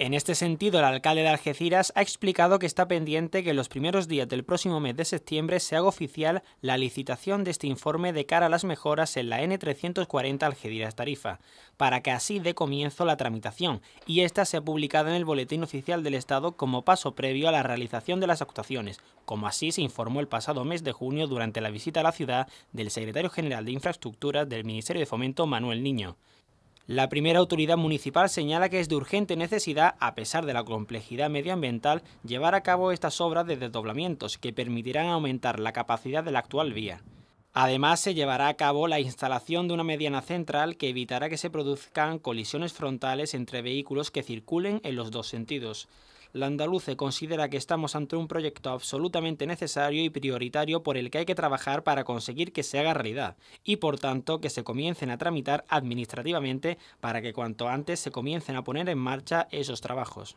En este sentido, el alcalde de Algeciras ha explicado que está pendiente que en los primeros días del próximo mes de septiembre se haga oficial la licitación de este informe de cara a las mejoras en la N340 Algeciras Tarifa, para que así dé comienzo la tramitación, y se ha publicada en el Boletín Oficial del Estado como paso previo a la realización de las actuaciones, como así se informó el pasado mes de junio durante la visita a la ciudad del secretario general de Infraestructuras del Ministerio de Fomento, Manuel Niño. La primera autoridad municipal señala que es de urgente necesidad, a pesar de la complejidad medioambiental, llevar a cabo estas obras de desdoblamientos que permitirán aumentar la capacidad de la actual vía. Además, se llevará a cabo la instalación de una mediana central que evitará que se produzcan colisiones frontales entre vehículos que circulen en los dos sentidos. La andaluce considera que estamos ante un proyecto absolutamente necesario y prioritario por el que hay que trabajar para conseguir que se haga realidad y por tanto que se comiencen a tramitar administrativamente para que cuanto antes se comiencen a poner en marcha esos trabajos.